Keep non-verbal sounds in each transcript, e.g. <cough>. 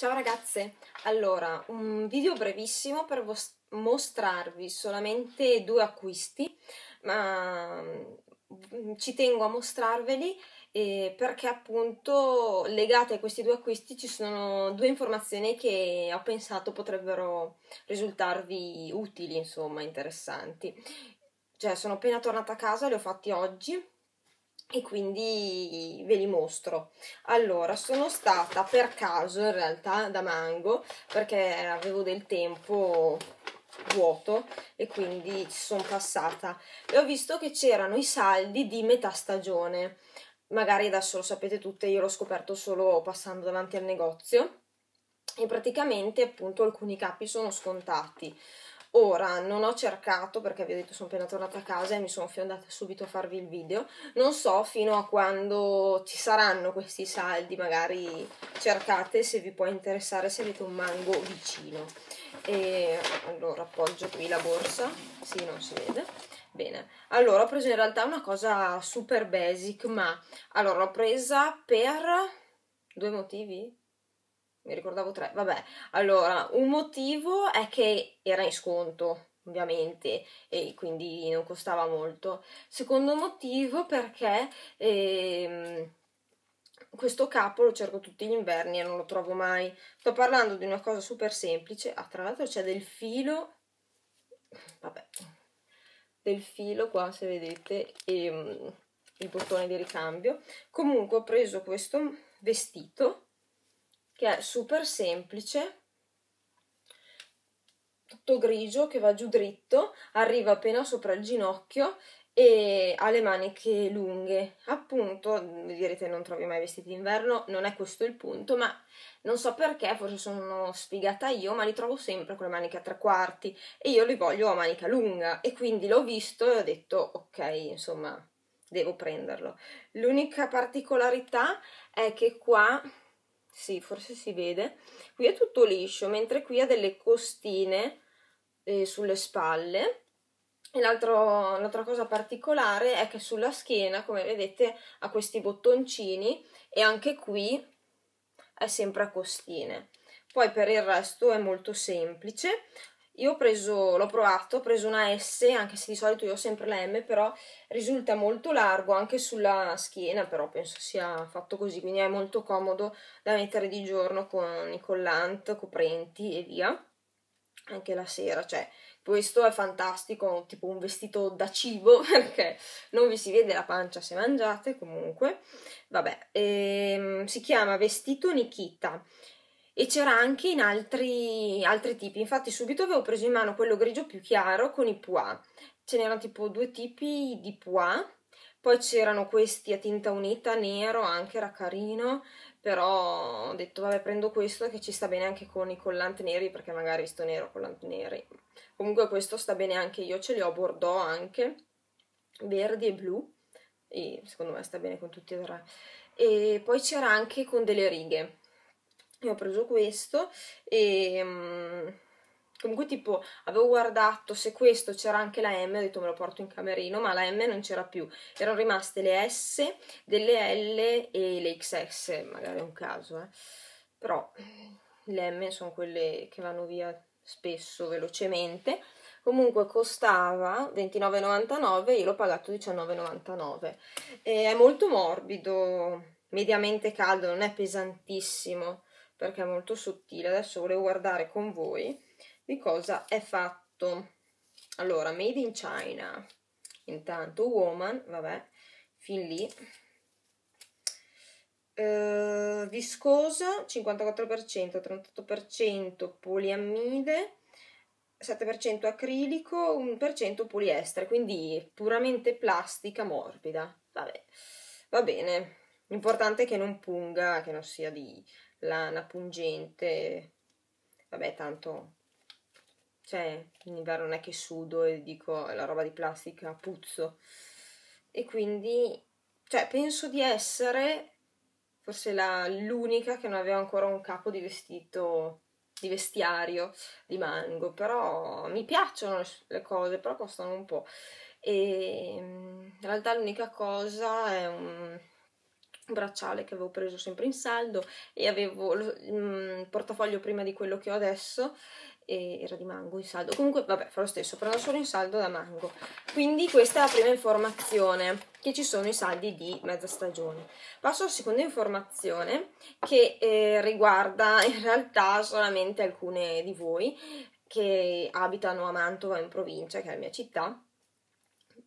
Ciao ragazze, allora un video brevissimo per mostrarvi solamente due acquisti, ma mm, ci tengo a mostrarveli eh, perché appunto legate a questi due acquisti ci sono due informazioni che ho pensato potrebbero risultarvi utili, insomma, interessanti. Cioè sono appena tornata a casa, li ho fatti oggi e quindi ve li mostro. Allora, sono stata per caso in realtà da Mango perché avevo del tempo vuoto e quindi ci sono passata e ho visto che c'erano i saldi di metà stagione. Magari adesso lo sapete tutte, io l'ho scoperto solo passando davanti al negozio e praticamente appunto alcuni capi sono scontati. Ora non ho cercato perché vi ho detto sono appena tornata a casa e mi sono fiondata subito a farvi il video. Non so fino a quando ci saranno questi saldi, magari cercate se vi può interessare se avete un mango vicino. E allora appoggio qui la borsa, sì non si vede. Bene, allora ho preso in realtà una cosa super basic, ma allora l'ho presa per due motivi, mi ricordavo tre, vabbè. Allora, un motivo è che era in sconto, ovviamente, e quindi non costava molto. Secondo motivo perché ehm, questo capo lo cerco tutti gli inverni e non lo trovo mai. Sto parlando di una cosa super semplice. Ah, tra l'altro c'è del filo, vabbè, del filo qua se vedete, e um, il bottone di ricambio. Comunque ho preso questo vestito che è super semplice, tutto grigio che va giù dritto, arriva appena sopra il ginocchio e ha le maniche lunghe. Appunto, direte non trovi mai vestiti d'inverno, non è questo il punto, ma non so perché, forse sono sfigata io, ma li trovo sempre con le maniche a tre quarti e io li voglio a manica lunga e quindi l'ho visto e ho detto ok, insomma, devo prenderlo. L'unica particolarità è che qua sì, forse si vede, qui è tutto liscio, mentre qui ha delle costine eh, sulle spalle. E l'altra cosa particolare è che sulla schiena, come vedete, ha questi bottoncini e anche qui è sempre a costine. Poi per il resto è molto semplice. Io preso, l'ho provato, ho preso una S, anche se di solito io ho sempre la M, però risulta molto largo anche sulla schiena, però penso sia fatto così, quindi è molto comodo da mettere di giorno con i collant, coprenti e via, anche la sera, cioè questo è fantastico, tipo un vestito da cibo, <laughs> perché non vi si vede la pancia se mangiate, comunque, vabbè, ehm, si chiama vestito Nikita, e c'era anche in altri, altri tipi. Infatti, subito avevo preso in mano quello grigio più chiaro con i pois. Ce n'erano tipo due tipi di pois. Poi c'erano questi a tinta unita, nero, anche era carino, però ho detto vabbè prendo questo che ci sta bene anche con i collant neri, perché magari sto nero collant neri. Comunque questo sta bene anche, io ce li ho bordeaux anche, verdi e blu, e secondo me sta bene con tutti e tre. E poi c'era anche con delle righe, io ho preso questo e mm, comunque tipo avevo guardato se questo c'era anche la M ho detto me lo porto in camerino ma la M non c'era più erano rimaste le S delle L e le XS magari è un caso eh. però le M sono quelle che vanno via spesso velocemente comunque costava 29,99 io l'ho pagato 19,99 è molto morbido mediamente caldo non è pesantissimo perché è molto sottile. Adesso volevo guardare con voi di cosa è fatto. Allora, Made in China, intanto Woman, vabbè, fin lì. Eh, viscosa 54%, 38% poliammide, 7% acrilico, 1% poliestere, quindi puramente plastica morbida. Vabbè, va bene. L'importante è che non punga, che non sia di lana pungente, vabbè tanto, cioè in inverno non è che sudo e dico la roba di plastica puzzo e quindi, cioè penso di essere forse la, l'unica che non aveva ancora un capo di vestito di vestiario di mango, però mi piacciono le cose, però costano un po'. E ehm, in realtà l'unica cosa è un bracciale che avevo preso sempre in saldo e avevo il mm, portafoglio prima di quello che ho adesso era di mango in saldo comunque vabbè fa lo stesso però solo in saldo da mango quindi questa è la prima informazione che ci sono i saldi di mezza stagione passo alla seconda informazione che eh, riguarda in realtà solamente alcune di voi che abitano a Mantova in provincia che è la mia città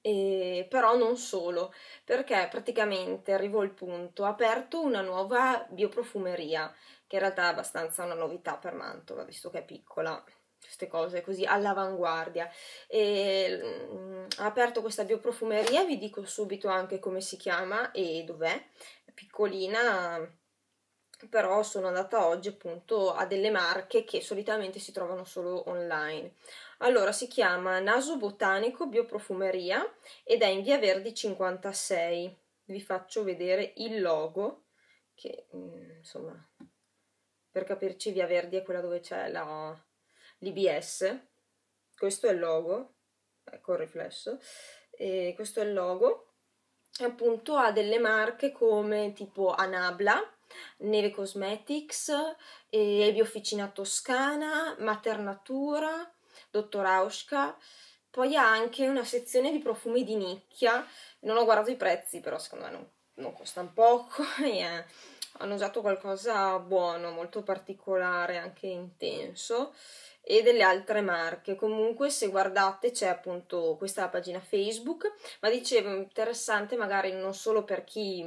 e, eh, però non solo, perché praticamente arrivo al punto, ha aperto una nuova bioprofumeria, che in realtà è abbastanza una novità per Mantova, visto che è piccola, queste cose così all'avanguardia. E, mh, mm, ha aperto questa bioprofumeria, vi dico subito anche come si chiama e dov'è, piccolina, però sono andata oggi appunto a delle marche che solitamente si trovano solo online. Allora, si chiama Naso Botanico Bioprofumeria ed è in via Verdi 56. Vi faccio vedere il logo, che mm, insomma, per capirci, via Verdi è quella dove c'è la, l'IBS. Questo è il logo, ecco il riflesso. E questo è il logo. Appunto, ha delle marche come tipo Anabla Neve Cosmetics, eh, Officina Toscana, Maternatura, Dottor Auschka. Poi ha anche una sezione di profumi di nicchia. Non ho guardato i prezzi, però secondo me non, non un poco. yeah. <laughs> Eh, hanno usato qualcosa buono, molto particolare, anche intenso e delle altre marche. Comunque, se guardate, c'è appunto questa pagina Facebook, ma dicevo interessante magari non solo per chi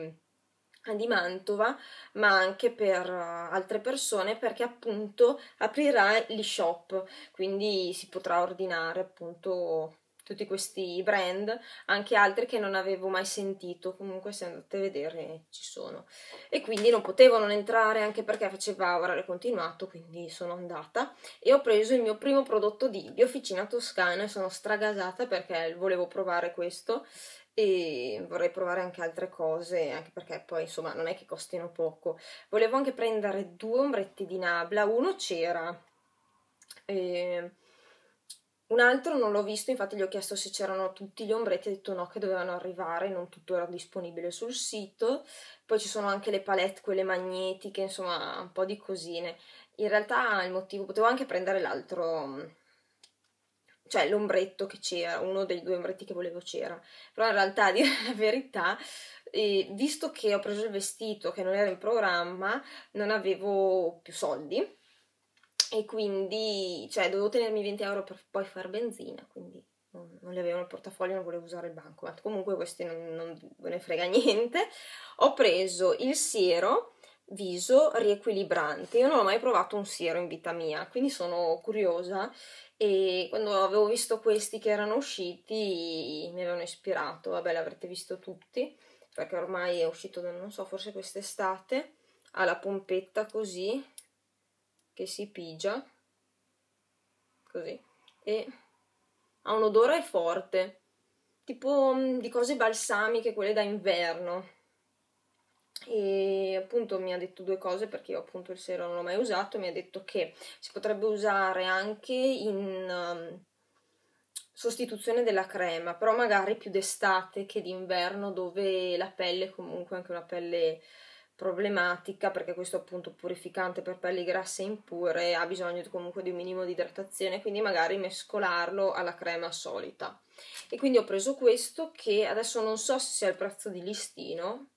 di Mantova, ma anche per eh, altre persone perché appunto aprirà gli shop, quindi si potrà ordinare appunto tutti questi brand, anche altri che non avevo mai sentito, comunque se andate a vedere ci sono. E quindi non potevo non entrare anche perché faceva orario continuato, quindi sono andata e ho preso il mio primo prodotto di, di Officina Toscana e sono stragasata perché volevo provare questo e vorrei provare anche altre cose anche perché poi insomma non è che costino poco volevo anche prendere due ombretti di Nabla uno c'era e ehm, un altro non l'ho visto infatti gli ho chiesto se c'erano tutti gli ombretti ha detto no che dovevano arrivare non tutto era disponibile sul sito poi ci sono anche le palette quelle magnetiche insomma un po' di cosine in realtà il motivo potevo anche prendere l'altro cioè l'ombretto che c'era, uno dei due ombretti che volevo c'era, però in realtà a dire <laughs> la verità, eh, visto che ho preso il vestito che non era in programma, non avevo più soldi e quindi cioè, dovevo tenermi 20 euro per poi fare benzina, quindi non, non li avevo nel portafoglio, non volevo usare il bancomat, comunque questi non, non, non ne frega <laughs> niente. Ho preso il siero viso riequilibrante. Io non ho mai provato un siero in vita mia, quindi sono curiosa e quando avevo visto questi che erano usciti mi avevano ispirato, vabbè l'avrete visto tutti perché ormai è uscito, da, non so, forse quest'estate, ha la pompetta così che si pigia, così, e ha un odore forte, tipo mm, di cose balsamiche, quelle da inverno. E appunto mi ha detto due cose perché io appunto il sero non l'ho mai usato, mi ha detto che si potrebbe usare anche in um, sostituzione della crema, però magari più d'estate che d'inverno dove la pelle comunque è anche una pelle problematica perché questo appunto purificante per pelli grasse e impure ha bisogno comunque di un minimo di idratazione quindi magari mescolarlo alla crema solita e quindi ho preso questo che adesso non so se sia il prezzo di listino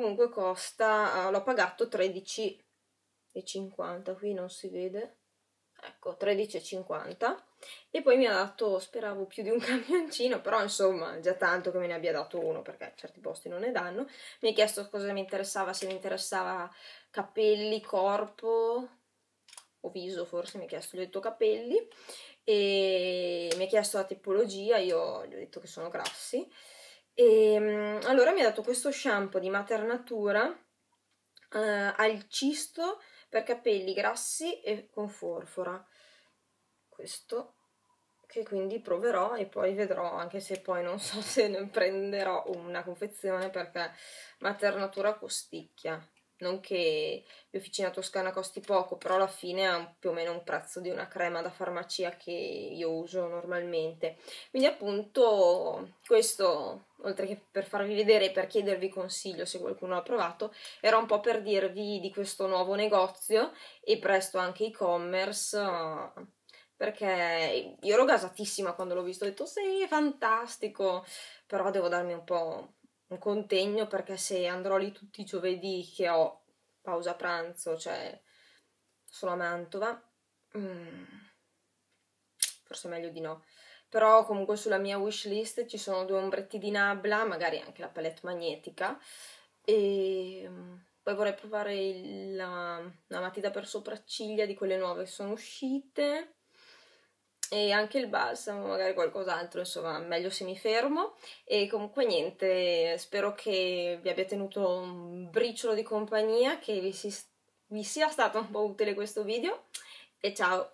comunque costa, eh, l'ho pagato 13,50, qui non si vede, ecco 13,50 e poi mi ha dato, speravo più di un <laughs> camioncino, però insomma già tanto che me ne abbia dato uno perché certi posti non ne danno, mi ha chiesto cosa mi interessava, se mi interessava capelli, corpo o viso forse, mi ha chiesto, gli ho detto capelli e mi ha chiesto la tipologia, io gli ho detto che sono grassi e ehm, allora mi ha dato questo shampoo di Maternatura eh, al cisto per capelli grassi e con forfora. Questo che quindi proverò e poi vedrò, anche se poi non so se ne prenderò una confezione perché Maternatura costicchia. Non che l'officina toscana costi poco, però alla fine ha più o meno un prezzo di una crema da farmacia che io uso normalmente. Quindi appunto questo oltre che per farvi vedere e per chiedervi consiglio se qualcuno ha provato, era un po' per dirvi di questo nuovo negozio e presto anche e-commerce. Eh, perché io ero gasatissima quando l'ho visto, ho detto sì, fantastico, però devo darmi un po' un contegno perché se andrò lì tutti i giovedì che ho pausa pranzo, cioè sono a Mantova, mm, forse meglio di no però comunque sulla mia wishlist ci sono due ombretti di Nabla, magari anche la palette magnetica e mm, poi vorrei provare la, la matita per sopracciglia di quelle nuove che sono uscite e anche il balsamo, magari qualcos'altro, insomma, meglio se mi fermo. E comunque niente, spero che vi abbia tenuto un briciolo di compagnia, che vi, si, vi sia stato un po' utile questo video e ciao!